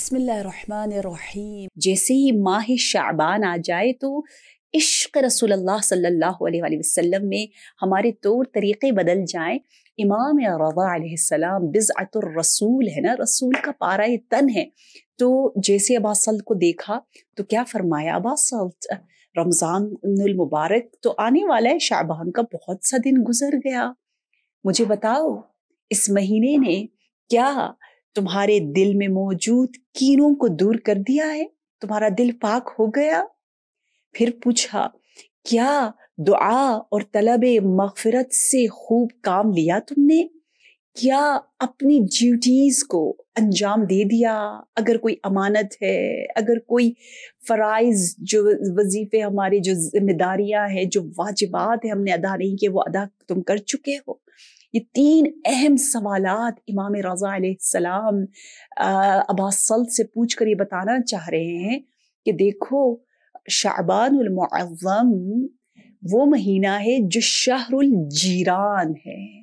बसमीम जैसे ही माह शाबान आ जाए तो इश्क रसूल अल्लाह सल्लल्लाहु में हमारे तौर तरीक़े बदल जाएं इमाम रवाम बिज़ातुलरसूल है ना रसूल का पारा तन है तो जैसे अबासल को देखा तो क्या फरमाया अबासल रमज़ान तो आने वाला है शाबान का बहुत सा दिन गुजर गया मुझे बताओ इस महीने ने क्या तुम्हारे दिल में मौजूद कीड़ों को दूर कर दिया है तुम्हारा दिल पाक हो गया फिर पूछा क्या दुआ और तलब मगफरत से खूब काम लिया तुमने क्या अपनी ड्यूटीज को अंजाम दे दिया अगर कोई अमानत है अगर कोई फ़राइज जो वजीफ़े हमारे जो जिम्मेदारियां हैं जो वाजिबात है हमने अदा नहीं किए वो अदा तुम कर चुके हो ये तीन अहम सवाल इमाम रज़ा सलाम अबासल से पूछ कर ये बताना चाह रहे हैं कि देखो शाबानम वो महीना है जो शहरुल जीरान है